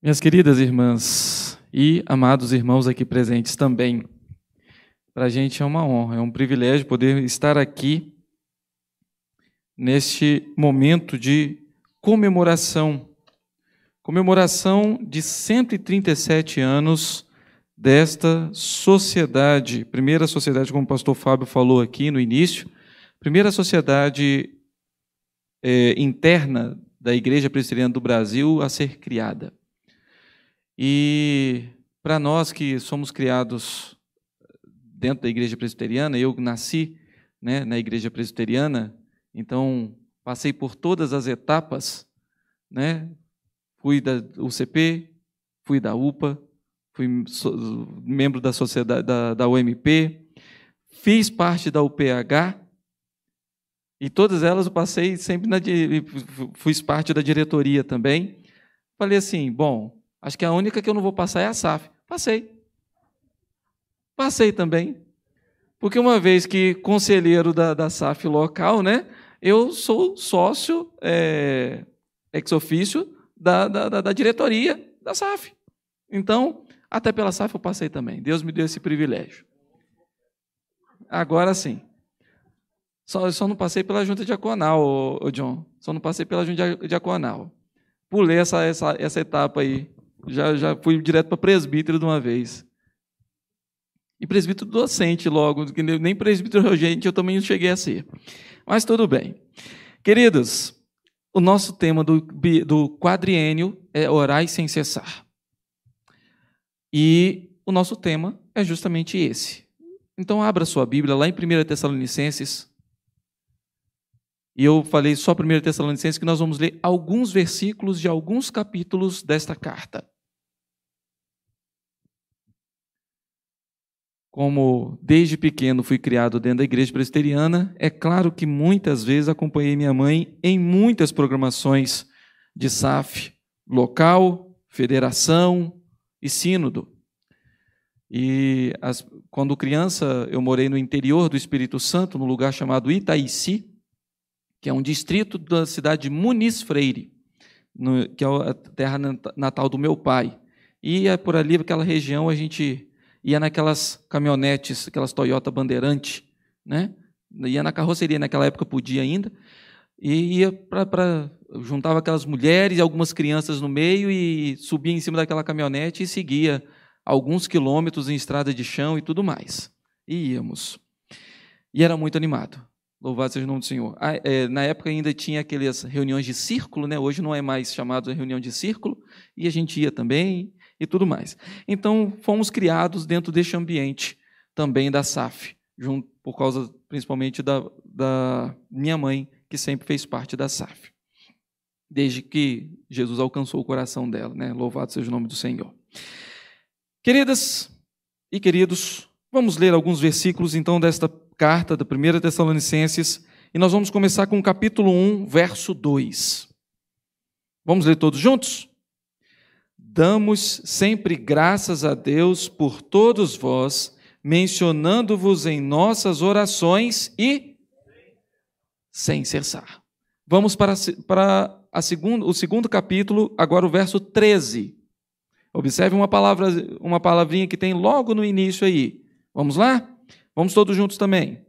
Minhas queridas irmãs e amados irmãos aqui presentes também, para a gente é uma honra, é um privilégio poder estar aqui neste momento de comemoração comemoração de 137 anos desta sociedade, primeira sociedade, como o pastor Fábio falou aqui no início, primeira sociedade é, interna da Igreja Presbiteriana do Brasil a ser criada. E para nós que somos criados dentro da igreja presbiteriana, eu nasci né, na igreja presbiteriana, então passei por todas as etapas, né? Fui da UCP, fui da UPA, fui membro da sociedade da, da UMP, fiz parte da UPH e todas elas eu passei sempre na fui parte da diretoria também. Falei assim, bom, Acho que a única que eu não vou passar é a SAF. Passei. Passei também. Porque uma vez que conselheiro da, da SAF local, né, eu sou sócio é, eh, ex-ofício da, da, da, diretoria da SAF. Então, até pela SAF eu passei também. Deus me deu esse privilégio. Agora sim. Só, só não passei pela junta diaconal, ô, John. Só não passei pela junta diaconal. Pulei essa, essa, essa etapa aí já, já fui direto para presbítero de uma vez. E presbítero docente logo, nem presbítero regente eu também cheguei a ser. Mas tudo bem. Queridos, o nosso tema do, do quadriênio é orar sem cessar. E o nosso tema é justamente esse. Então abra sua Bíblia lá em 1 Tessalonicenses, e eu falei só 1 Tessalonicenses que nós vamos ler alguns versículos de alguns capítulos desta carta. Como desde pequeno fui criado dentro da igreja presbiteriana, é claro que muitas vezes acompanhei minha mãe em muitas programações de SAF, local, federação e sínodo. E as, quando criança, eu morei no interior do Espírito Santo, num lugar chamado Itaici, que é um distrito da cidade de Muniz Freire, no, que é a terra natal do meu pai. E é por ali, aquela região, a gente ia naquelas caminhonetes, aquelas Toyota Bandeirante, né? ia na carroceria, naquela época podia ainda, e ia para juntava aquelas mulheres e algumas crianças no meio e subia em cima daquela caminhonete e seguia alguns quilômetros em estrada de chão e tudo mais. E íamos. E era muito animado. Louvado seja o nome do Senhor. Ah, é, na época ainda tinha aquelas reuniões de círculo, né? hoje não é mais chamado de reunião de círculo, e a gente ia também e tudo mais. Então, fomos criados dentro deste ambiente também da SAF, junto, por causa principalmente da, da minha mãe, que sempre fez parte da SAF, desde que Jesus alcançou o coração dela. Né? Louvado seja o nome do Senhor. Queridas e queridos, vamos ler alguns versículos então desta carta da 1 Tessalonicenses, e nós vamos começar com o capítulo 1, verso 2. Vamos ler todos juntos? Damos sempre graças a Deus por todos vós, mencionando-vos em nossas orações e sem cessar. Vamos para, para a segundo, o segundo capítulo, agora o verso 13. Observe uma palavra, uma palavrinha que tem logo no início aí. Vamos lá? Vamos todos juntos também.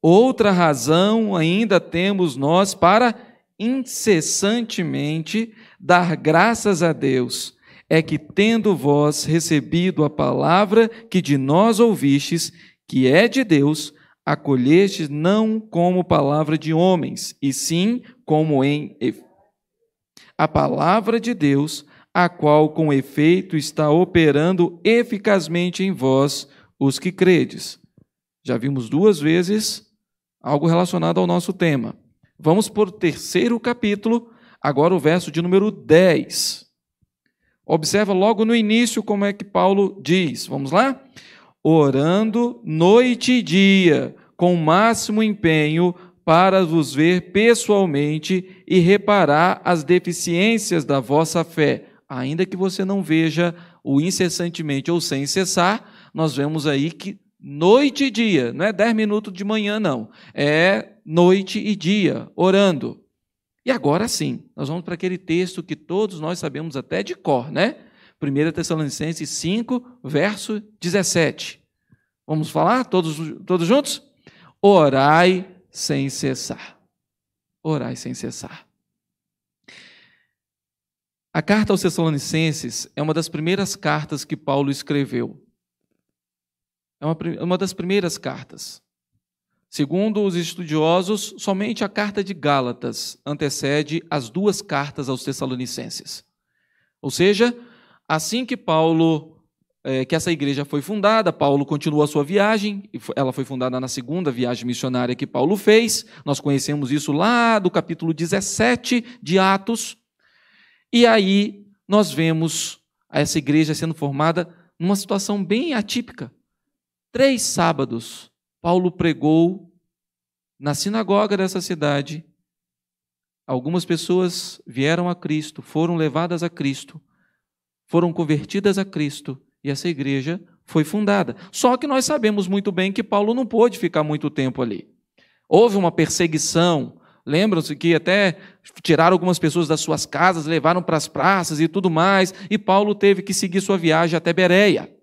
Outra razão ainda temos nós para incessantemente dar graças a Deus, é que, tendo vós recebido a palavra que de nós ouvistes, que é de Deus, acolhestes não como palavra de homens, e sim como em a palavra de Deus, a qual com efeito está operando eficazmente em vós, os que credes. Já vimos duas vezes algo relacionado ao nosso tema. Vamos por o terceiro capítulo, agora o verso de número 10. Observa logo no início como é que Paulo diz. Vamos lá? Orando noite e dia, com máximo empenho, para vos ver pessoalmente e reparar as deficiências da vossa fé, ainda que você não veja o incessantemente ou sem cessar, nós vemos aí que noite e dia, não é 10 minutos de manhã, não. É noite e dia, orando. E agora sim, nós vamos para aquele texto que todos nós sabemos até de cor, né? 1 Tessalonicenses 5, verso 17. Vamos falar todos, todos juntos? Orai sem cessar. Orai sem cessar. A carta aos Tessalonicenses é uma das primeiras cartas que Paulo escreveu. É uma, uma das primeiras cartas. Segundo os estudiosos, somente a carta de Gálatas antecede as duas cartas aos Tessalonicenses. Ou seja, assim que Paulo, é, que essa igreja foi fundada, Paulo continuou a sua viagem, ela foi fundada na segunda viagem missionária que Paulo fez, nós conhecemos isso lá do capítulo 17 de Atos, e aí nós vemos essa igreja sendo formada numa situação bem atípica. Três sábados, Paulo pregou na sinagoga dessa cidade. Algumas pessoas vieram a Cristo, foram levadas a Cristo, foram convertidas a Cristo, e essa igreja foi fundada. Só que nós sabemos muito bem que Paulo não pôde ficar muito tempo ali. Houve uma perseguição. Lembram-se que até tiraram algumas pessoas das suas casas, levaram para as praças e tudo mais, e Paulo teve que seguir sua viagem até Bereia.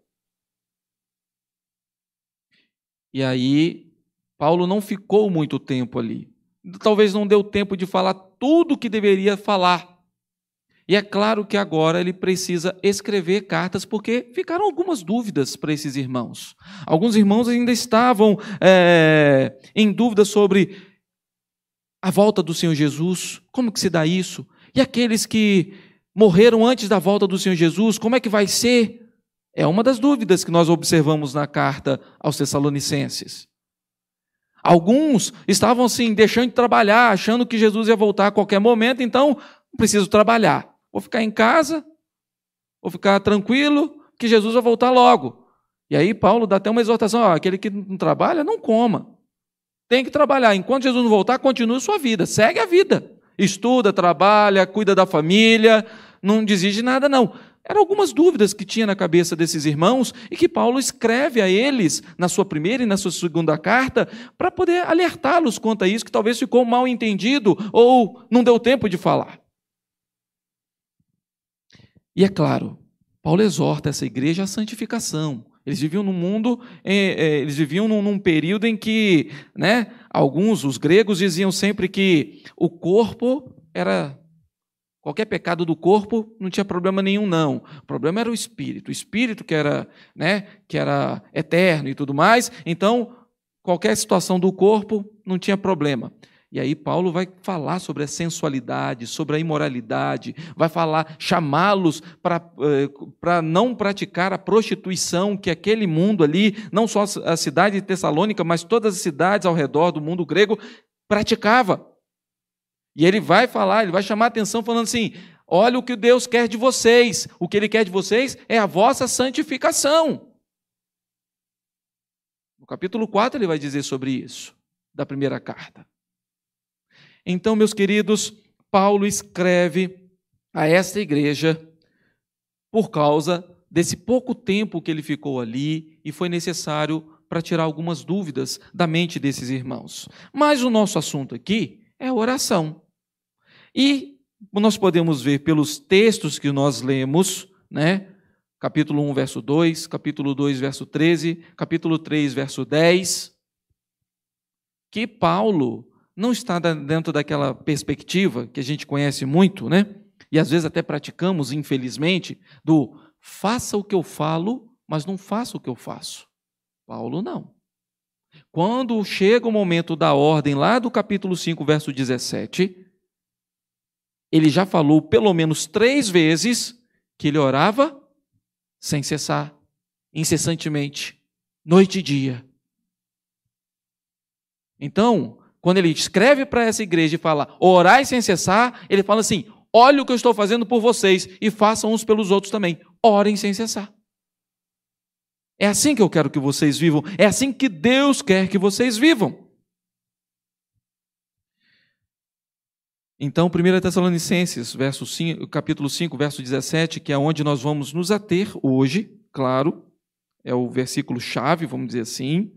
E aí, Paulo não ficou muito tempo ali. Talvez não deu tempo de falar tudo o que deveria falar. E é claro que agora ele precisa escrever cartas, porque ficaram algumas dúvidas para esses irmãos. Alguns irmãos ainda estavam é, em dúvida sobre a volta do Senhor Jesus, como que se dá isso? E aqueles que morreram antes da volta do Senhor Jesus, como é que vai ser? É uma das dúvidas que nós observamos na carta aos Tessalonicenses. Alguns estavam assim, deixando de trabalhar, achando que Jesus ia voltar a qualquer momento, então não preciso trabalhar. Vou ficar em casa, vou ficar tranquilo, que Jesus vai voltar logo. E aí Paulo dá até uma exortação: ó, aquele que não trabalha, não coma. Tem que trabalhar. Enquanto Jesus não voltar, continue sua vida, segue a vida. Estuda, trabalha, cuida da família, não desige nada, não. Eram algumas dúvidas que tinha na cabeça desses irmãos e que Paulo escreve a eles na sua primeira e na sua segunda carta para poder alertá-los quanto a isso, que talvez ficou mal entendido ou não deu tempo de falar. E é claro, Paulo exorta essa igreja à santificação. Eles viviam num mundo, é, é, eles viviam num, período em que, né, alguns, os gregos, diziam sempre que o corpo era Qualquer pecado do corpo não tinha problema nenhum, não. O problema era o espírito. O espírito que era, né, que era eterno e tudo mais. Então, qualquer situação do corpo não tinha problema. E aí Paulo vai falar sobre a sensualidade, sobre a imoralidade, vai falar, chamá-los para eh, pra não praticar a prostituição que aquele mundo ali, não só a cidade de Tessalônica, mas todas as cidades ao redor do mundo grego praticava. E ele vai falar, ele vai chamar a atenção falando assim: olha o que Deus quer de vocês. O que ele quer de vocês é a vossa santificação. No capítulo 4 ele vai dizer sobre isso, da primeira carta. Então, meus queridos, Paulo escreve a esta igreja por causa desse pouco tempo que ele ficou ali e foi necessário para tirar algumas dúvidas da mente desses irmãos. Mas o nosso assunto aqui é oração. E nós podemos ver pelos textos que nós lemos, né? Capítulo 1, verso 2, capítulo 2, verso 13, capítulo 3, verso 10, que Paulo não está dentro daquela perspectiva que a gente conhece muito, né? E às vezes até praticamos, infelizmente, do faça o que eu falo, mas não faça o que eu faço. Paulo não. Quando chega o momento da ordem, lá do capítulo 5, verso 17, ele já falou pelo menos três vezes que ele orava sem cessar, incessantemente, noite e dia. Então, quando ele escreve para essa igreja e fala, orai sem cessar, ele fala assim: olha o que eu estou fazendo por vocês e façam uns pelos outros também. Orem sem cessar. É assim que eu quero que vocês vivam, é assim que Deus quer que vocês vivam. Então, 1 Tessalonicenses, verso 5, capítulo 5, verso 17, que é onde nós vamos nos ater hoje, claro, é o versículo chave, vamos dizer assim,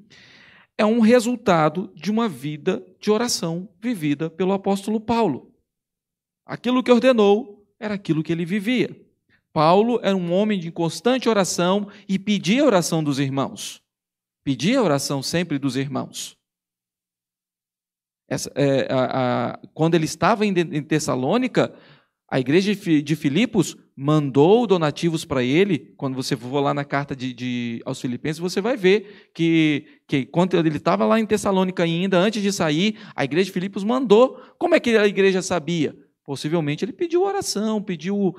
é um resultado de uma vida de oração vivida pelo apóstolo Paulo. Aquilo que ordenou era aquilo que ele vivia. Paulo era um homem de constante oração e pedia a oração dos irmãos. Pedia a oração sempre dos irmãos. Essa, é, a, a, quando ele estava em, em Tessalônica, a igreja de Filipos mandou donativos para ele. Quando você for lá na carta de, de, aos Filipenses, você vai ver que, que quando ele estava lá em Tessalônica ainda, antes de sair, a igreja de Filipos mandou. Como é que a igreja sabia? Possivelmente ele pediu oração, pediu,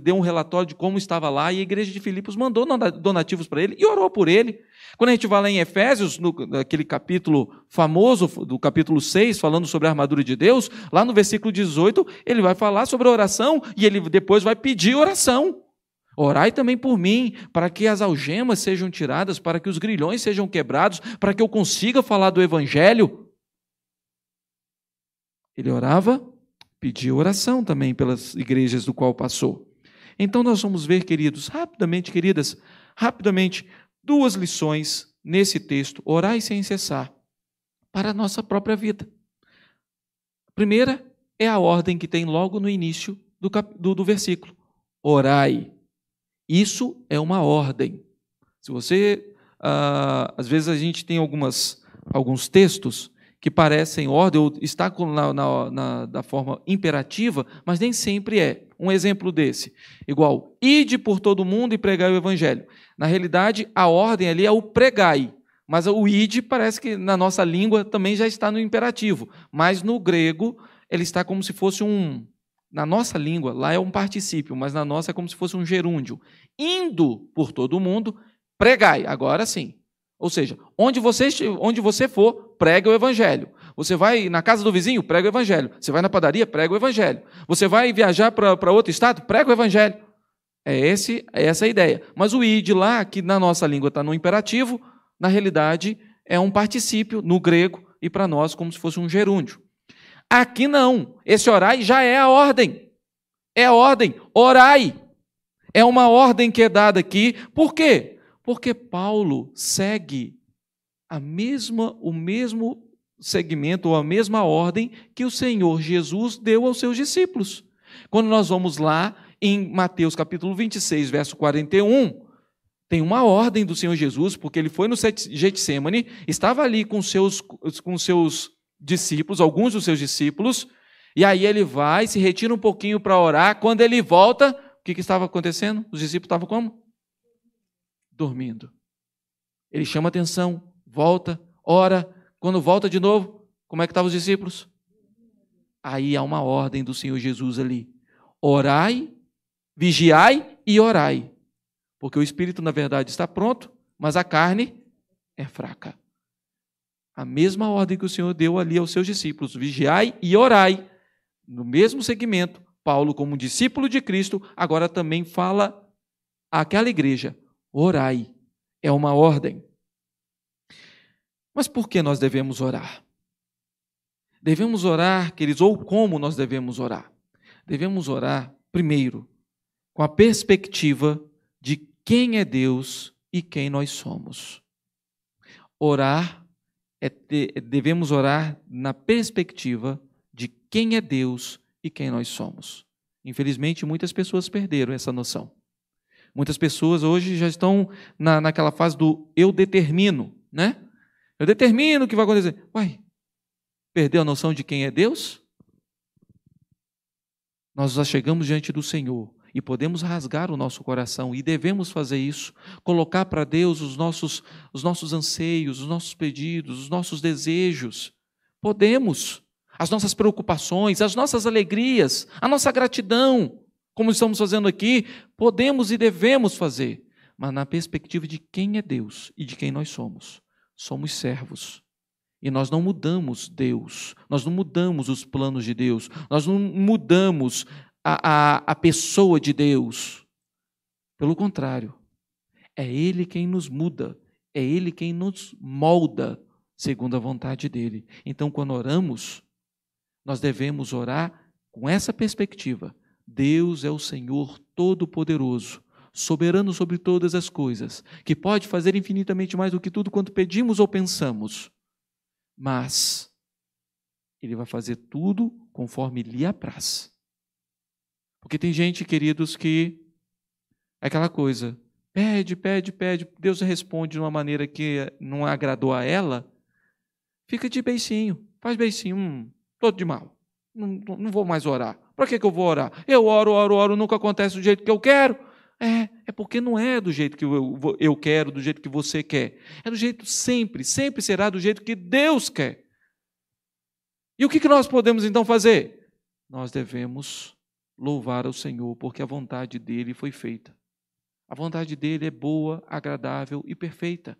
deu um relatório de como estava lá, e a igreja de Filipos mandou donativos para ele e orou por ele. Quando a gente vai lá em Efésios, no, naquele capítulo famoso, do capítulo 6, falando sobre a armadura de Deus, lá no versículo 18, ele vai falar sobre a oração e ele depois vai pedir oração. Orai também por mim, para que as algemas sejam tiradas, para que os grilhões sejam quebrados, para que eu consiga falar do evangelho. Ele orava pedir oração também pelas igrejas do qual passou. Então nós vamos ver, queridos, rapidamente, queridas, rapidamente, duas lições nesse texto, orai sem cessar, para a nossa própria vida. A primeira é a ordem que tem logo no início do, cap... do, do versículo: orai. Isso é uma ordem. Se você. Uh, às vezes a gente tem algumas, alguns textos que parecem ordem ou está na, na, na, da forma imperativa, mas nem sempre é. Um exemplo desse, igual, ide por todo mundo e pregai o evangelho. Na realidade, a ordem ali é o pregai, mas o ide parece que na nossa língua também já está no imperativo, mas no grego ele está como se fosse um. Na nossa língua, lá é um particípio, mas na nossa é como se fosse um gerúndio. Indo por todo mundo, pregai. Agora sim. Ou seja, onde você, onde você for, prega o evangelho. Você vai na casa do vizinho, prega o evangelho. Você vai na padaria, prega o evangelho. Você vai viajar para outro estado, prega o evangelho. É, esse, é essa a ideia. Mas o id lá, que na nossa língua está no imperativo, na realidade é um particípio no grego e para nós como se fosse um gerúndio. Aqui não. Esse orai já é a ordem. É a ordem. Orai. É uma ordem que é dada aqui. Por quê? Porque Paulo segue a mesma, o mesmo segmento ou a mesma ordem que o Senhor Jesus deu aos seus discípulos. Quando nós vamos lá em Mateus capítulo 26, verso 41, tem uma ordem do Senhor Jesus, porque ele foi no Getsemane, estava ali com seus, com seus discípulos, alguns dos seus discípulos, e aí ele vai, se retira um pouquinho para orar. Quando ele volta, o que, que estava acontecendo? Os discípulos estavam como? Dormindo. Ele chama atenção volta, ora. Quando volta de novo, como é que estavam os discípulos? Aí há uma ordem do Senhor Jesus ali: orai, vigiai e orai. Porque o espírito, na verdade, está pronto, mas a carne é fraca. A mesma ordem que o Senhor deu ali aos seus discípulos: vigiai e orai. No mesmo segmento, Paulo, como discípulo de Cristo, agora também fala àquela igreja: orai. É uma ordem. Mas por que nós devemos orar? Devemos orar, queridos, ou como nós devemos orar? Devemos orar, primeiro, com a perspectiva de quem é Deus e quem nós somos. Orar é ter, devemos orar na perspectiva de quem é Deus e quem nós somos. Infelizmente, muitas pessoas perderam essa noção. Muitas pessoas hoje já estão na, naquela fase do eu determino, né? Eu determino o que vai acontecer. Uai, perdeu a noção de quem é Deus? Nós já chegamos diante do Senhor e podemos rasgar o nosso coração e devemos fazer isso, colocar para Deus os nossos os nossos anseios, os nossos pedidos, os nossos desejos. Podemos as nossas preocupações, as nossas alegrias, a nossa gratidão, como estamos fazendo aqui, podemos e devemos fazer, mas na perspectiva de quem é Deus e de quem nós somos somos servos. E nós não mudamos Deus, nós não mudamos os planos de Deus, nós não mudamos a, a, a pessoa de Deus. Pelo contrário, é Ele quem nos muda, é Ele quem nos molda segundo a vontade dEle. Então, quando oramos, nós devemos orar com essa perspectiva: Deus é o Senhor Todo-Poderoso, soberano sobre todas as coisas, que pode fazer infinitamente mais do que tudo quanto pedimos ou pensamos. Mas ele vai fazer tudo conforme lhe apraz. Porque tem gente, queridos, que é aquela coisa, pede, pede, pede, Deus responde de uma maneira que não agradou a ela, fica de beicinho, faz beicinho, hum, todo de mal, não, não vou mais orar. Para que, que eu vou orar? Eu oro, oro, oro, nunca acontece do jeito que eu quero. É, é porque não é do jeito que eu, eu quero, do jeito que você quer. É do jeito sempre, sempre será do jeito que Deus quer. E o que nós podemos então fazer? Nós devemos louvar ao Senhor, porque a vontade dele foi feita. A vontade dele é boa, agradável e perfeita.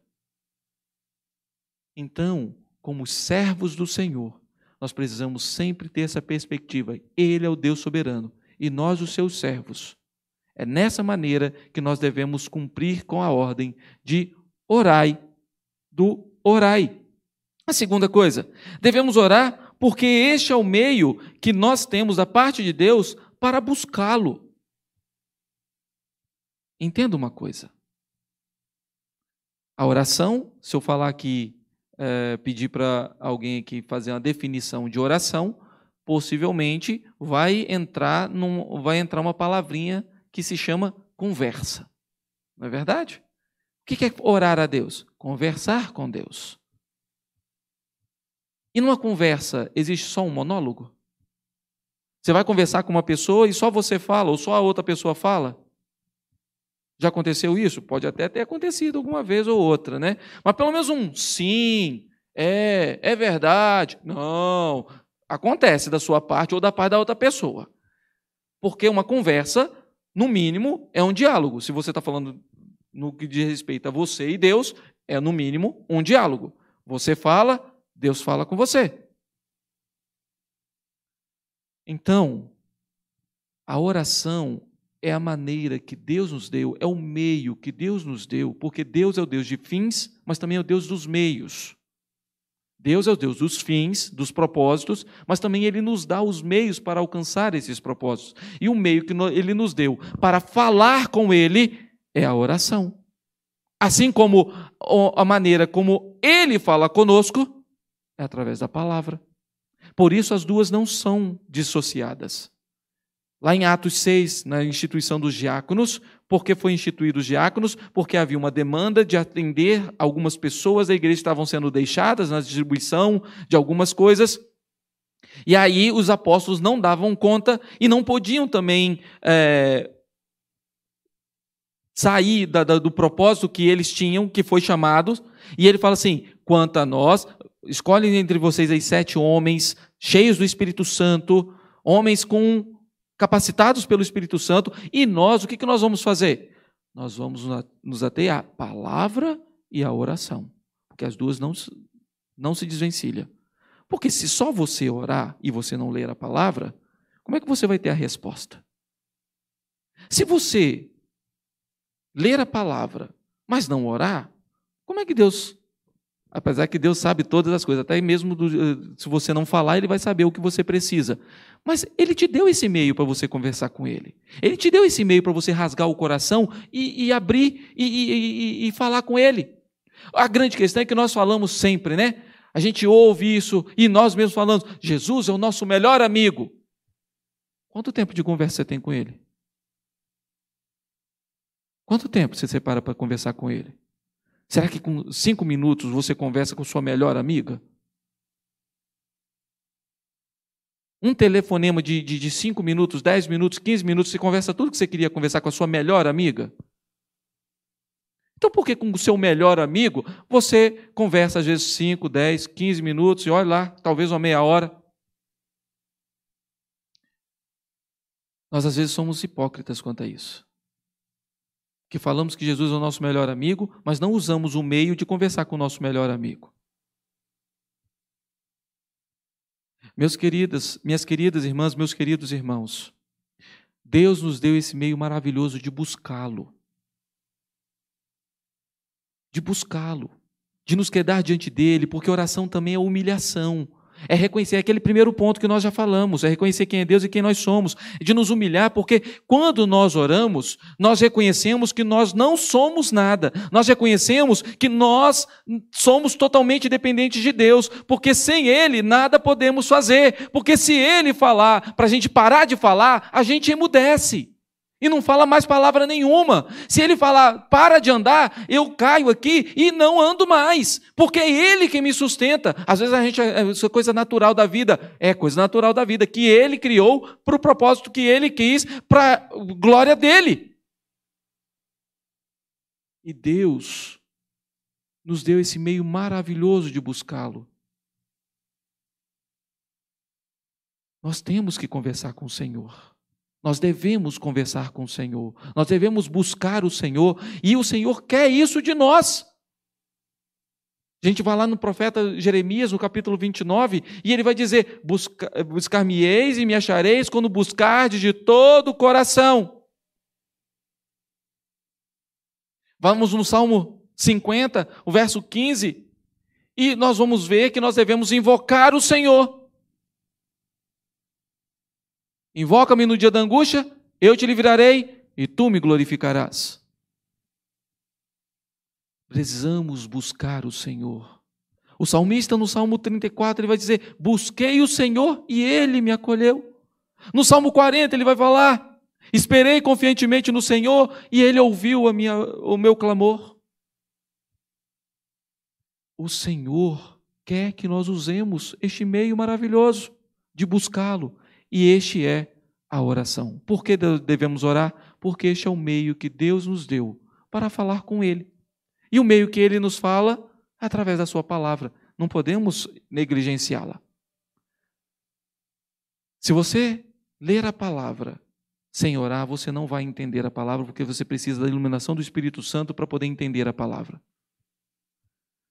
Então, como servos do Senhor, nós precisamos sempre ter essa perspectiva. Ele é o Deus soberano e nós, os seus servos, é nessa maneira que nós devemos cumprir com a ordem de orai, do orai. A segunda coisa, devemos orar porque este é o meio que nós temos da parte de Deus para buscá-lo. Entenda uma coisa. A oração, se eu falar aqui, é, pedir para alguém aqui fazer uma definição de oração, possivelmente vai entrar, num, vai entrar uma palavrinha que se chama conversa. Não é verdade? O que é orar a Deus? Conversar com Deus. E numa conversa existe só um monólogo? Você vai conversar com uma pessoa e só você fala, ou só a outra pessoa fala? Já aconteceu isso? Pode até ter acontecido alguma vez ou outra, né? Mas pelo menos um sim, é, é verdade, não. Acontece da sua parte ou da parte da outra pessoa. Porque uma conversa no mínimo, é um diálogo. Se você está falando no que diz respeito a você e Deus, é, no mínimo, um diálogo. Você fala, Deus fala com você. Então, a oração é a maneira que Deus nos deu, é o meio que Deus nos deu, porque Deus é o Deus de fins, mas também é o Deus dos meios. Deus é o Deus dos fins, dos propósitos, mas também Ele nos dá os meios para alcançar esses propósitos. E o meio que Ele nos deu para falar com Ele é a oração. Assim como a maneira como Ele fala conosco é através da palavra. Por isso, as duas não são dissociadas. Lá em Atos 6, na instituição dos diáconos, porque foi instituído os diáconos, porque havia uma demanda de atender algumas pessoas da igreja estavam sendo deixadas na distribuição de algumas coisas. E aí os apóstolos não davam conta e não podiam também é, sair da, da, do propósito que eles tinham, que foi chamado. E ele fala assim: quanto a nós, escolhem entre vocês aí sete homens cheios do Espírito Santo, homens com capacitados pelo Espírito Santo, e nós, o que, que nós vamos fazer? Nós vamos nos ater à palavra e à oração, porque as duas não, não se desvencilham. Porque se só você orar e você não ler a palavra, como é que você vai ter a resposta? Se você ler a palavra, mas não orar, como é que Deus Apesar que Deus sabe todas as coisas, até mesmo do, eh, se você não falar, ele vai saber o que você precisa. Mas ele te deu esse meio para você conversar com ele. Ele te deu esse meio para você rasgar o coração e, e abrir e, e, e, falar com ele. A grande questão é que nós falamos sempre, né? A gente ouve isso e nós mesmos falamos: Jesus é o nosso melhor amigo. Quanto tempo de conversa você tem com ele? Quanto tempo você separa para conversar com ele? Será que com cinco minutos você conversa com sua melhor amiga? Um telefonema de, de, de cinco minutos, dez minutos, quinze minutos, você conversa tudo que você queria conversar com a sua melhor amiga? Então, por que com o seu melhor amigo você conversa às vezes 5, 10, 15 minutos e olha lá, talvez uma meia hora? Nós às vezes somos hipócritas quanto a isso. Que falamos que Jesus é o nosso melhor amigo, mas não usamos o meio de conversar com o nosso melhor amigo. Meus queridas, minhas queridas irmãs, meus queridos irmãos, Deus nos deu esse meio maravilhoso de buscá-lo. De buscá-lo, de nos quedar diante dele, porque oração também é humilhação é reconhecer aquele primeiro ponto que nós já falamos, é reconhecer quem é Deus e quem nós somos, de nos humilhar, porque quando nós oramos, nós reconhecemos que nós não somos nada, nós reconhecemos que nós somos totalmente dependentes de Deus, porque sem Ele nada podemos fazer, porque se Ele falar para a gente parar de falar, a gente emudece e não fala mais palavra nenhuma. Se ele falar, para de andar, eu caio aqui e não ando mais, porque é ele que me sustenta. Às vezes a gente, é, é, isso é coisa natural da vida, é coisa natural da vida, que ele criou para o propósito que ele quis, para a glória dele. E Deus nos deu esse meio maravilhoso de buscá-lo. Nós temos que conversar com o Senhor. Nós devemos conversar com o Senhor, nós devemos buscar o Senhor, e o Senhor quer isso de nós. A gente vai lá no profeta Jeremias, no capítulo 29, e ele vai dizer: Busca, Buscar-me-eis e me achareis quando buscardes de todo o coração. Vamos no Salmo 50, o verso 15, e nós vamos ver que nós devemos invocar o Senhor. Invoca-me no dia da angústia, eu te livrarei e tu me glorificarás. Precisamos buscar o Senhor. O salmista, no Salmo 34, ele vai dizer: Busquei o Senhor e ele me acolheu. No Salmo 40, ele vai falar: Esperei confiantemente no Senhor e ele ouviu minha, o meu clamor. O Senhor quer que nós usemos este meio maravilhoso de buscá-lo, e este é a oração. Por que devemos orar? Porque este é o meio que Deus nos deu para falar com Ele. E o meio que Ele nos fala é através da Sua palavra. Não podemos negligenciá-la. Se você ler a palavra sem orar, você não vai entender a palavra, porque você precisa da iluminação do Espírito Santo para poder entender a palavra.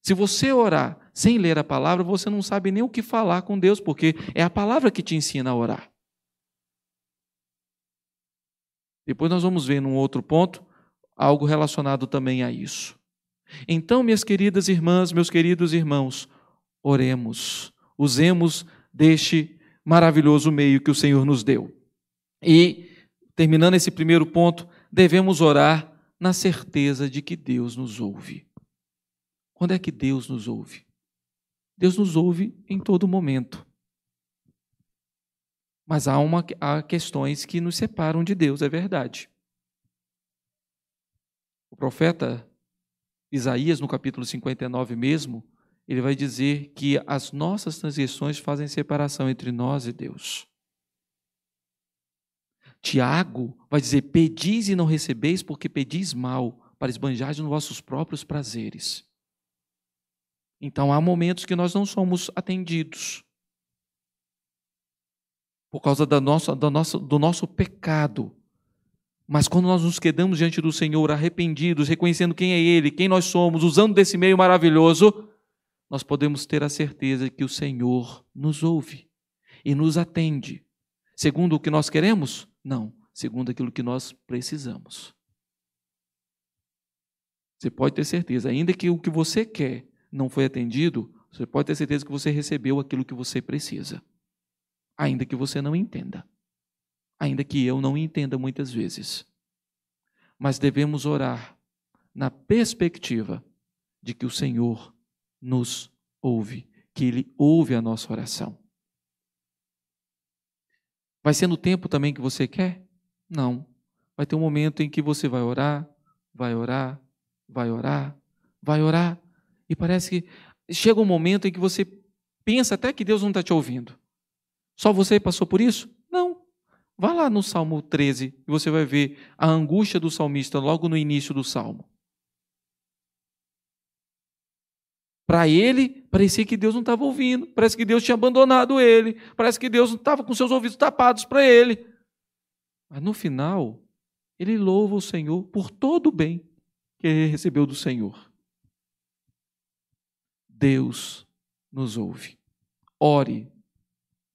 Se você orar sem ler a palavra, você não sabe nem o que falar com Deus, porque é a palavra que te ensina a orar. Depois nós vamos ver num outro ponto algo relacionado também a isso. Então, minhas queridas irmãs, meus queridos irmãos, oremos, usemos deste maravilhoso meio que o Senhor nos deu. E, terminando esse primeiro ponto, devemos orar na certeza de que Deus nos ouve. Quando é que Deus nos ouve? Deus nos ouve em todo momento. Mas há, uma, há questões que nos separam de Deus, é verdade. O profeta Isaías, no capítulo 59 mesmo, ele vai dizer que as nossas transgressões fazem separação entre nós e Deus. Tiago vai dizer: Pedis e não recebeis, porque pedis mal, para esbanjar os vossos próprios prazeres. Então há momentos que nós não somos atendidos por causa da nossa, da nossa, do nosso pecado. Mas quando nós nos quedamos diante do Senhor arrependidos, reconhecendo quem é Ele, quem nós somos, usando desse meio maravilhoso, nós podemos ter a certeza que o Senhor nos ouve e nos atende, segundo o que nós queremos? Não, segundo aquilo que nós precisamos. Você pode ter certeza, ainda que o que você quer não foi atendido, você pode ter certeza que você recebeu aquilo que você precisa ainda que você não entenda, ainda que eu não entenda muitas vezes. Mas devemos orar na perspectiva de que o Senhor nos ouve, que Ele ouve a nossa oração. Vai ser no tempo também que você quer? Não. Vai ter um momento em que você vai orar, vai orar, vai orar, vai orar, e parece que chega um momento em que você pensa até que Deus não está te ouvindo. Só você passou por isso? Não. Vá lá no Salmo 13 e você vai ver a angústia do salmista logo no início do salmo. Para ele, parecia que Deus não estava ouvindo, parece que Deus tinha abandonado ele, parece que Deus não estava com seus ouvidos tapados para ele. Mas no final, ele louva o Senhor por todo o bem que ele recebeu do Senhor. Deus nos ouve. Ore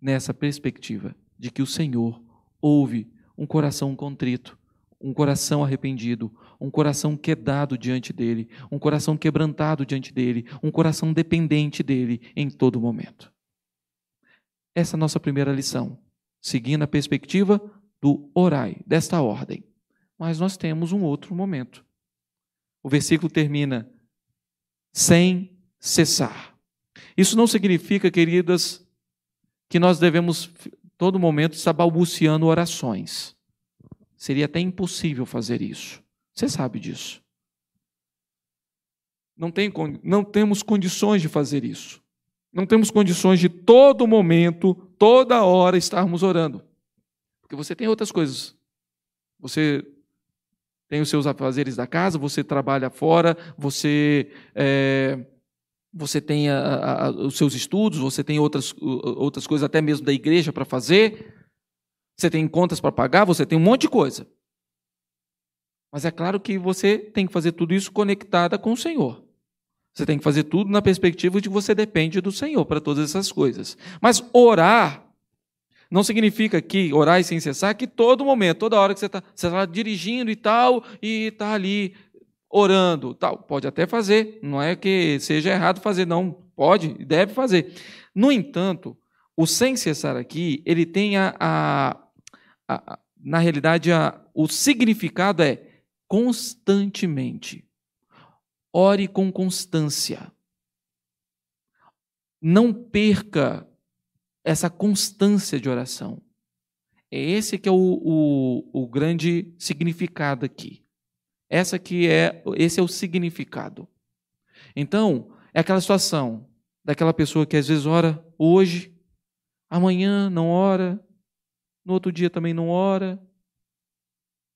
nessa perspectiva de que o Senhor ouve um coração contrito, um coração arrependido, um coração quedado diante dele, um coração quebrantado diante dele, um coração dependente dele em todo momento. Essa é a nossa primeira lição, seguindo a perspectiva do orai, desta ordem. Mas nós temos um outro momento. O versículo termina sem cessar. Isso não significa, queridas, que nós devemos, todo momento, estar balbuciando orações. Seria até impossível fazer isso. Você sabe disso. Não, tem, não temos condições de fazer isso. Não temos condições de todo momento, toda hora, estarmos orando. Porque você tem outras coisas. Você tem os seus afazeres da casa, você trabalha fora, você é, você tem a, a, os seus estudos, você tem outras, outras coisas, até mesmo da igreja, para fazer, você tem contas para pagar, você tem um monte de coisa. Mas é claro que você tem que fazer tudo isso conectada com o Senhor. Você tem que fazer tudo na perspectiva de que você depende do Senhor para todas essas coisas. Mas orar não significa que orar sem cessar, que todo momento, toda hora que você está você tá dirigindo e tal, e está ali orando, tal, pode até fazer, não é que seja errado fazer, não, pode e deve fazer. No entanto, o sem cessar aqui, ele tem a, a, a na realidade, a, o significado é constantemente. Ore com constância. Não perca essa constância de oração. É esse que é o, o, o grande significado aqui. Essa que é, esse é o significado. Então, é aquela situação daquela pessoa que às vezes ora hoje, amanhã não ora, no outro dia também não ora.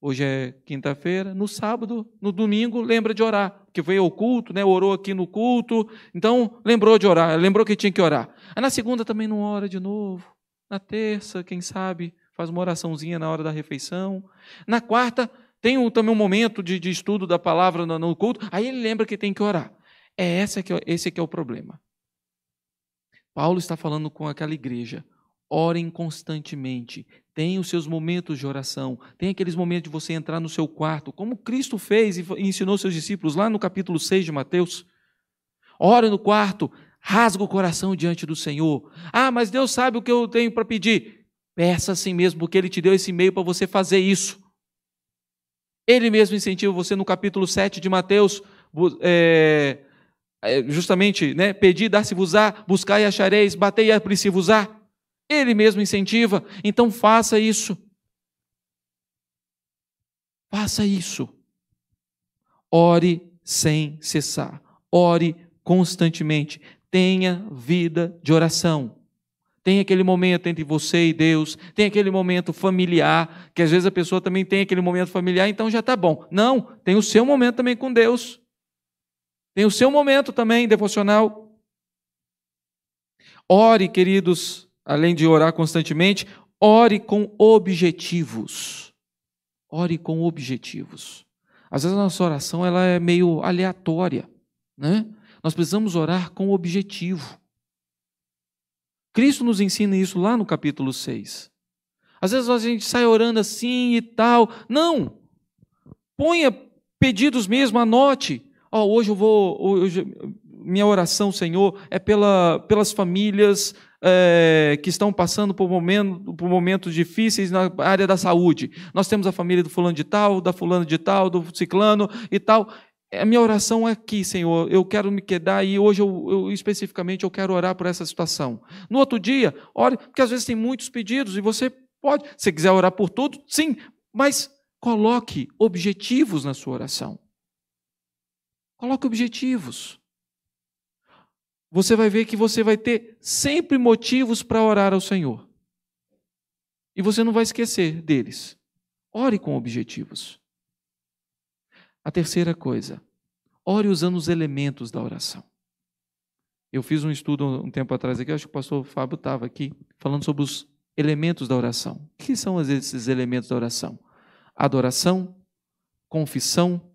Hoje é quinta-feira, no sábado, no domingo, lembra de orar, que veio ao culto, né? Orou aqui no culto, então lembrou de orar, lembrou que tinha que orar. Aí na segunda também não ora de novo. Na terça, quem sabe, faz uma oraçãozinha na hora da refeição. Na quarta, tem um, também um momento de, de, estudo da palavra no, no, culto, aí ele lembra que tem que orar. É essa que, é esse que é o problema. Paulo está falando com aquela igreja. Orem constantemente. Tem os seus momentos de oração. Tem aqueles momentos de você entrar no seu quarto, como Cristo fez e ensinou seus discípulos lá no capítulo 6 de Mateus. Ore no quarto, rasga o coração diante do Senhor. Ah, mas Deus sabe o que eu tenho para pedir. Peça assim mesmo, porque Ele te deu esse meio para você fazer isso. Ele mesmo incentiva você no capítulo 7 de Mateus, é, é, justamente, né, dar-se-vos-á, buscai e achareis, batei e abri-se-vos-á. Ele mesmo incentiva, então faça isso. Faça isso. Ore sem cessar, ore constantemente, tenha vida de oração. Tem aquele momento entre você e Deus, tem aquele momento familiar, que às vezes a pessoa também tem aquele momento familiar, então já está bom. Não, tem o seu momento também com Deus. Tem o seu momento também devocional. Ore, queridos, além de orar constantemente, ore com objetivos. Ore com objetivos. Às vezes a nossa oração ela é meio aleatória, né? Nós precisamos orar com objetivo. Cristo nos ensina isso lá no capítulo 6. Às vezes a gente sai orando assim e tal. Não! Ponha pedidos mesmo, anote. Oh, hoje eu vou. Hoje, minha oração, Senhor, é pela, pelas famílias é, que estão passando por, momento, por momentos difíceis na área da saúde. Nós temos a família do fulano de tal, da fulana de tal, do ciclano e tal. É, a minha oração é aqui, Senhor, eu quero me quedar e hoje eu, eu, especificamente eu quero orar por essa situação. No outro dia, ore, porque às vezes tem muitos pedidos e você pode, se quiser orar por tudo, sim, mas coloque objetivos na sua oração. Coloque objetivos. Você vai ver que você vai ter sempre motivos para orar ao Senhor. E você não vai esquecer deles. Ore com objetivos. A terceira coisa, ore usando os elementos da oração. Eu fiz um estudo um tempo atrás aqui, acho que o pastor Fábio estava aqui, falando sobre os elementos da oração. O que são esses elementos da oração? Adoração, confissão,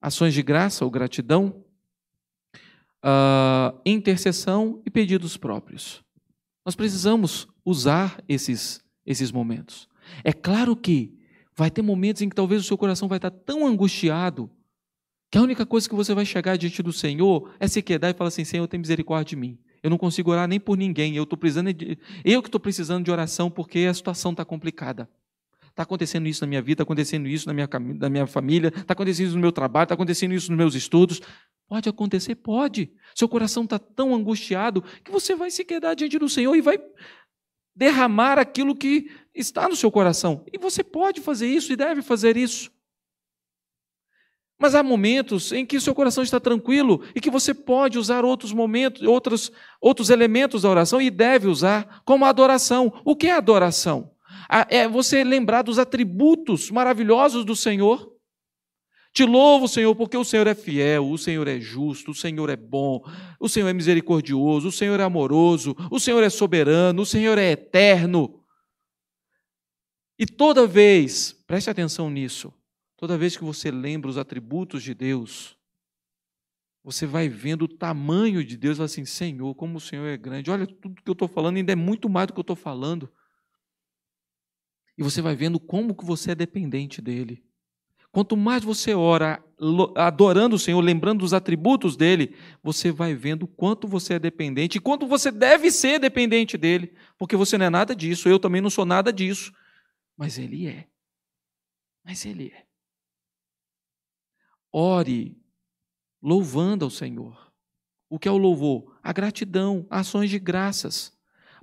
ações de graça ou gratidão, uh, intercessão e pedidos próprios. Nós precisamos usar esses, esses momentos. É claro que Vai ter momentos em que talvez o seu coração vai estar tão angustiado que a única coisa que você vai chegar diante do Senhor é se quedar e falar assim: Senhor, tem misericórdia de mim. Eu não consigo orar nem por ninguém. Eu estou precisando de, eu que estou precisando de oração porque a situação está complicada. Está acontecendo isso na minha vida, está acontecendo isso na minha, na minha família, está acontecendo isso no meu trabalho, está acontecendo isso nos meus estudos. Pode acontecer? Pode. Seu coração está tão angustiado que você vai se quedar diante do Senhor e vai derramar aquilo que está no seu coração. E você pode fazer isso e deve fazer isso. Mas há momentos em que seu coração está tranquilo e que você pode usar outros momentos, outros, outros elementos da oração e deve usar, como adoração. O que é adoração? É você lembrar dos atributos maravilhosos do Senhor te louvo, Senhor, porque o Senhor é fiel, o Senhor é justo, o Senhor é bom, o Senhor é misericordioso, o Senhor é amoroso, o Senhor é soberano, o Senhor é eterno. E toda vez, preste atenção nisso, toda vez que você lembra os atributos de Deus, você vai vendo o tamanho de Deus, assim, Senhor, como o Senhor é grande. Olha, tudo que eu estou falando ainda é muito mais do que eu estou falando. E você vai vendo como que você é dependente dele. Quanto mais você ora adorando o Senhor, lembrando dos atributos dele, você vai vendo quanto você é dependente e quanto você deve ser dependente dele, porque você não é nada disso, eu também não sou nada disso, mas ele é. Mas ele é. Ore louvando ao Senhor. O que é o louvor? A gratidão, ações de graças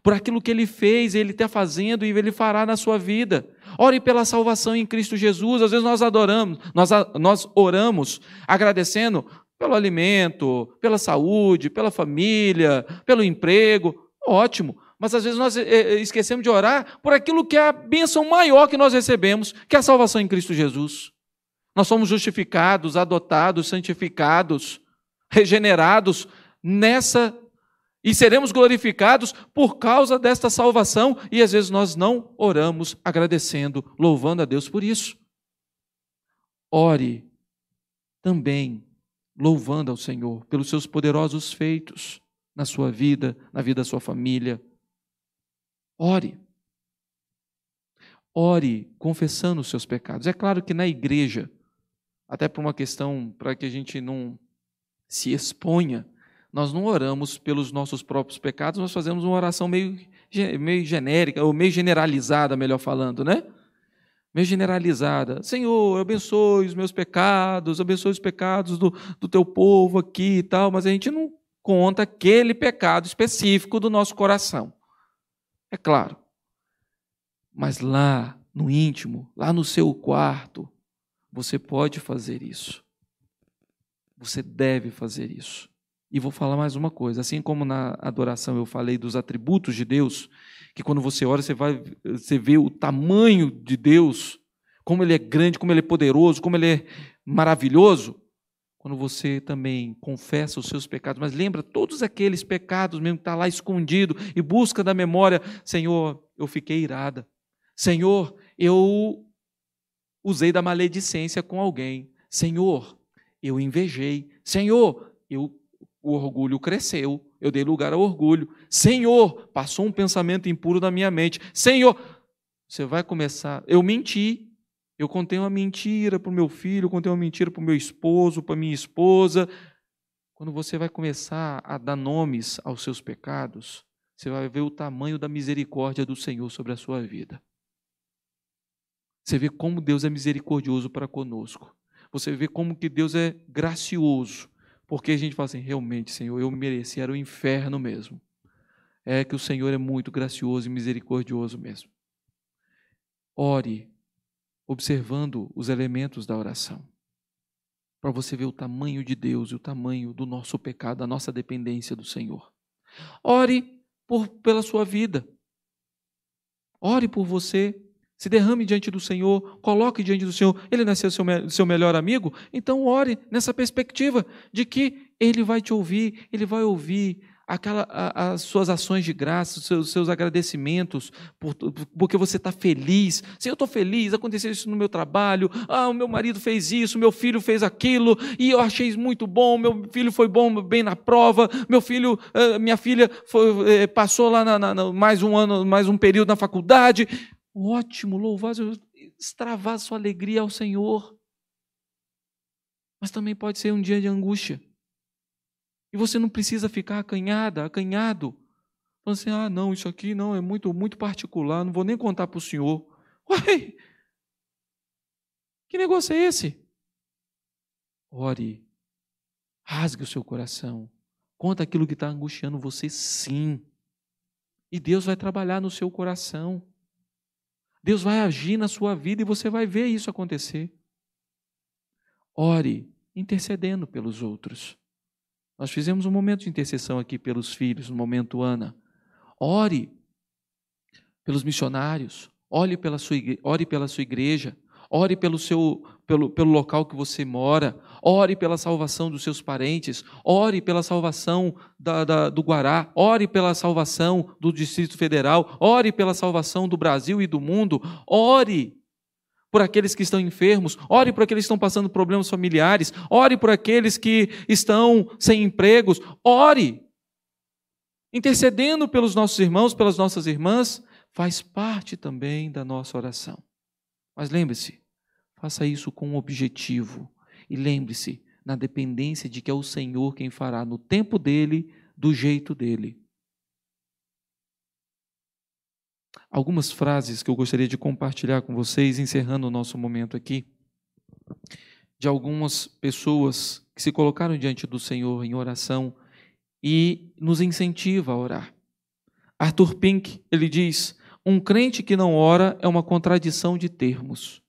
por aquilo que ele fez, ele está fazendo e ele fará na sua vida. Ore pela salvação em Cristo Jesus. Às vezes nós adoramos, nós, nós oramos agradecendo pelo alimento, pela saúde, pela família, pelo emprego. Ótimo. Mas às vezes nós eh, eh, esquecemos de orar por aquilo que é a bênção maior que nós recebemos, que é a salvação em Cristo Jesus. Nós somos justificados, adotados, santificados, regenerados nessa e seremos glorificados por causa desta salvação, e às vezes nós não oramos agradecendo, louvando a Deus por isso. Ore também louvando ao Senhor pelos seus poderosos feitos na sua vida, na vida da sua família. Ore. Ore confessando os seus pecados. É claro que na igreja, até por uma questão para que a gente não se exponha nós não oramos pelos nossos próprios pecados, nós fazemos uma oração meio, meio genérica, ou meio generalizada, melhor falando, né? Meio generalizada. Senhor, abençoe os meus pecados, abençoe os pecados do, do teu povo aqui e tal, mas a gente não conta aquele pecado específico do nosso coração. É claro. Mas lá no íntimo, lá no seu quarto, você pode fazer isso. Você deve fazer isso. E vou falar mais uma coisa. Assim como na adoração eu falei dos atributos de Deus, que quando você ora, você, vai, você vê o tamanho de Deus, como ele é grande, como ele é poderoso, como ele é maravilhoso. Quando você também confessa os seus pecados, mas lembra todos aqueles pecados mesmo que está lá escondido e busca da memória: Senhor, eu fiquei irada. Senhor, eu usei da maledicência com alguém. Senhor, eu invejei. Senhor, eu o orgulho cresceu, eu dei lugar ao orgulho. Senhor, passou um pensamento impuro na minha mente. Senhor, você vai começar. Eu menti. Eu contei uma mentira para o meu filho, eu contei uma mentira para o meu esposo, para minha esposa. Quando você vai começar a dar nomes aos seus pecados, você vai ver o tamanho da misericórdia do Senhor sobre a sua vida. Você vê como Deus é misericordioso para conosco. Você vê como que Deus é gracioso porque a gente fala assim, realmente, Senhor, eu mereci, era o inferno mesmo. É que o Senhor é muito gracioso e misericordioso mesmo. Ore observando os elementos da oração, para você ver o tamanho de Deus e o tamanho do nosso pecado, da nossa dependência do Senhor. Ore por, pela sua vida. Ore por você se derrame diante do Senhor, coloque diante do Senhor. Ele não é seu, seu melhor amigo? Então ore nessa perspectiva de que ele vai te ouvir, ele vai ouvir aquela, a, as suas ações de graça, os seus, seus agradecimentos, por, porque você está feliz. Se eu estou feliz, aconteceu isso no meu trabalho, ah, o meu marido fez isso, meu filho fez aquilo, e eu achei muito bom, meu filho foi bom bem na prova, meu filho, ah, minha filha foi, eh, passou lá na, na, mais um ano, mais um período na faculdade. Ótimo, louvar, extravar sua alegria ao Senhor. Mas também pode ser um dia de angústia. E você não precisa ficar acanhada, acanhado. Falando assim, ah, não, isso aqui não, é muito, muito particular, não vou nem contar para o senhor. Uai! Que negócio é esse? Ore, rasgue o seu coração, conta aquilo que está angustiando você, sim. E Deus vai trabalhar no seu coração. Deus vai agir na sua vida e você vai ver isso acontecer. Ore intercedendo pelos outros. Nós fizemos um momento de intercessão aqui pelos filhos, no momento Ana. Ore pelos missionários, ore pela sua, ore pela sua igreja, ore pelo seu pelo, pelo local que você mora, ore pela salvação dos seus parentes, ore pela salvação da, da, do Guará, ore pela salvação do Distrito Federal, ore pela salvação do Brasil e do mundo, ore por aqueles que estão enfermos, ore por aqueles que estão passando problemas familiares, ore por aqueles que estão sem empregos, ore. Intercedendo pelos nossos irmãos, pelas nossas irmãs, faz parte também da nossa oração. Mas lembre-se, faça isso com um objetivo. E lembre-se, na dependência de que é o Senhor quem fará no tempo dele, do jeito dele. Algumas frases que eu gostaria de compartilhar com vocês, encerrando o nosso momento aqui, de algumas pessoas que se colocaram diante do Senhor em oração e nos incentiva a orar. Arthur Pink, ele diz: um crente que não ora é uma contradição de termos.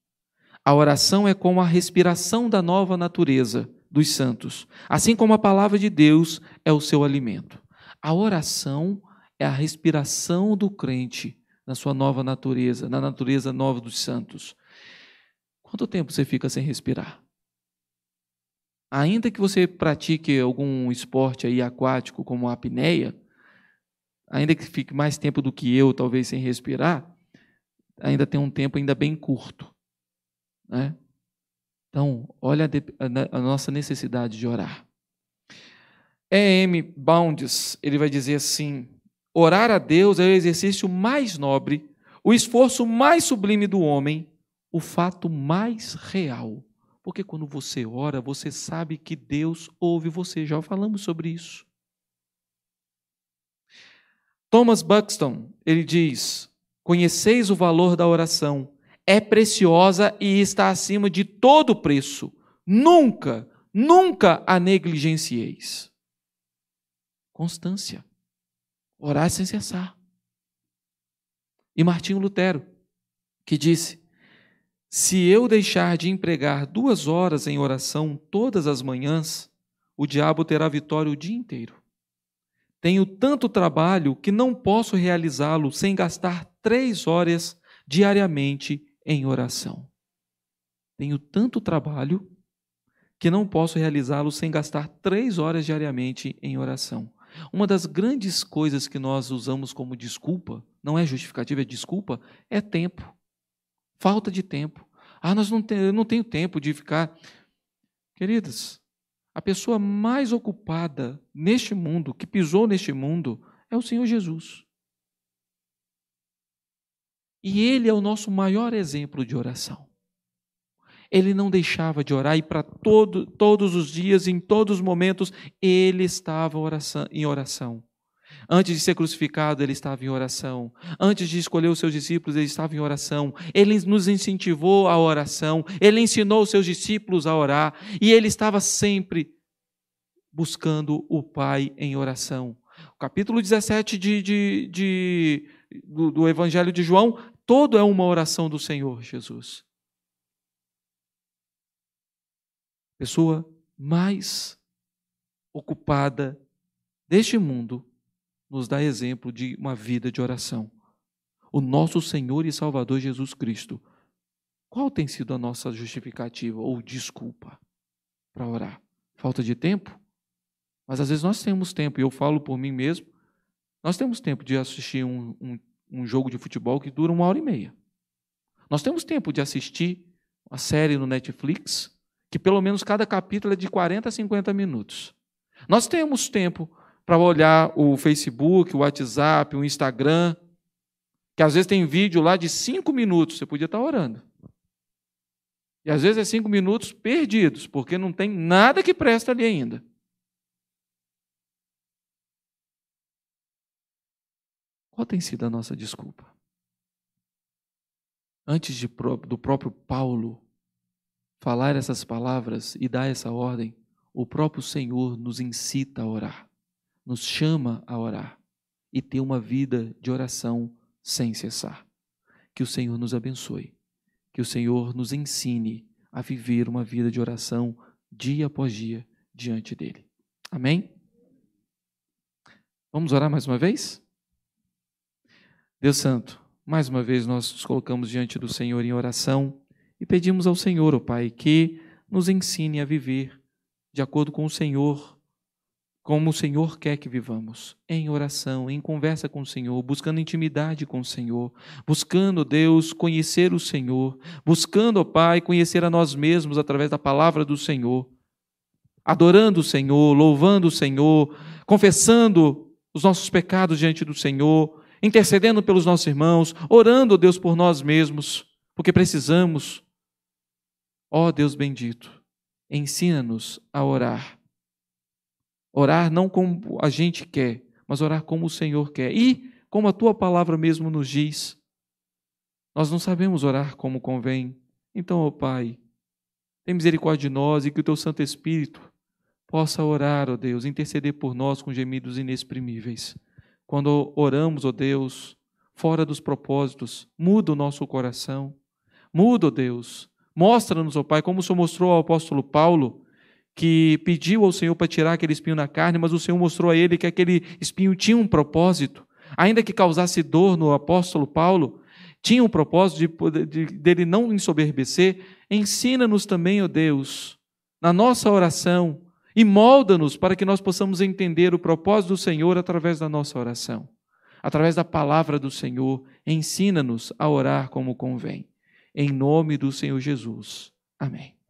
A oração é como a respiração da nova natureza dos santos, assim como a palavra de Deus é o seu alimento. A oração é a respiração do crente na sua nova natureza, na natureza nova dos santos. Quanto tempo você fica sem respirar? Ainda que você pratique algum esporte aí aquático, como a apneia, ainda que fique mais tempo do que eu, talvez sem respirar, ainda tem um tempo ainda bem curto. Né? Então, olha a, a, né, a nossa necessidade de orar. E.M. Bounds, ele vai dizer assim: orar a Deus é o exercício mais nobre, o esforço mais sublime do homem, o fato mais real. Porque quando você ora, você sabe que Deus ouve você. Já falamos sobre isso. Thomas Buxton, ele diz: Conheceis o valor da oração, é preciosa e está acima de todo preço. Nunca, nunca a negligencieis. Constância. Orar sem cessar. E Martinho Lutero, que disse: Se eu deixar de empregar duas horas em oração todas as manhãs, o diabo terá vitória o dia inteiro. Tenho tanto trabalho que não posso realizá-lo sem gastar três horas diariamente em oração. Tenho tanto trabalho que não posso realizá-lo sem gastar três horas diariamente em oração. Uma das grandes coisas que nós usamos como desculpa, não é justificativa, é desculpa, é tempo. Falta de tempo. Ah, nós não te, eu não tenho tempo de ficar. Queridas, a pessoa mais ocupada neste mundo, que pisou neste mundo, é o Senhor Jesus. E ele é o nosso maior exemplo de oração. Ele não deixava de orar e para todo, todos os dias, em todos os momentos, ele estava oração, em oração. Antes de ser crucificado, ele estava em oração. Antes de escolher os seus discípulos, ele estava em oração. Ele nos incentivou à oração. Ele ensinou os seus discípulos a orar. E ele estava sempre buscando o Pai em oração. O capítulo 17 de, de, de do, do Evangelho de João, todo é uma oração do Senhor Jesus. Pessoa mais ocupada deste mundo nos dá exemplo de uma vida de oração. O nosso Senhor e Salvador Jesus Cristo. Qual tem sido a nossa justificativa ou desculpa para orar? Falta de tempo? Mas às vezes nós temos tempo, e eu falo por mim mesmo, nós temos tempo de assistir um, um, um jogo de futebol que dura uma hora e meia. Nós temos tempo de assistir uma série no Netflix, que pelo menos cada capítulo é de 40 a 50 minutos. Nós temos tempo para olhar o Facebook, o WhatsApp, o Instagram, que às vezes tem vídeo lá de cinco minutos, você podia estar tá orando. E às vezes é cinco minutos perdidos, porque não tem nada que presta ali ainda. Qual tem sido a nossa desculpa? Antes de, do próprio Paulo falar essas palavras e dar essa ordem, o próprio Senhor nos incita a orar nos chama a orar e ter uma vida de oração sem cessar. Que o Senhor nos abençoe, que o Senhor nos ensine a viver uma vida de oração dia após dia diante dele. Amém? Vamos orar mais uma vez? Deus Santo, mais uma vez nós nos colocamos diante do Senhor em oração e pedimos ao Senhor, o oh Pai, que nos ensine a viver de acordo com o Senhor como o Senhor quer que vivamos, em oração, em conversa com o Senhor, buscando intimidade com o Senhor, buscando, Deus, conhecer o Senhor, buscando, o Pai, conhecer a nós mesmos através da palavra do Senhor, adorando o Senhor, louvando o Senhor, confessando os nossos pecados diante do Senhor, intercedendo pelos nossos irmãos, orando, Deus, por nós mesmos, porque precisamos. Ó Deus bendito, ensina-nos a orar Orar não como a gente quer, mas orar como o Senhor quer. E, como a tua palavra mesmo nos diz, nós não sabemos orar como convém. Então, ó oh Pai, tem misericórdia de nós e que o teu Santo Espírito possa orar, ó oh Deus, interceder por nós com gemidos inexprimíveis. Quando oramos, ó oh Deus, fora dos propósitos, muda o nosso coração. Muda, ó Deus. Mostra-nos, ó Pai, como o Senhor mostrou ao apóstolo Paulo, que pediu ao Senhor para tirar aquele espinho na carne, mas o Senhor mostrou a ele que aquele espinho tinha um propósito, ainda que causasse dor no apóstolo Paulo, tinha um propósito de, de, dele não ensoberbecer. Ensina-nos também, ó Deus, na nossa oração e molda-nos para que nós possamos entender o propósito do Senhor através da nossa oração, através da palavra do Senhor. Ensina-nos a orar como convém. Em nome do Senhor Jesus. Amém.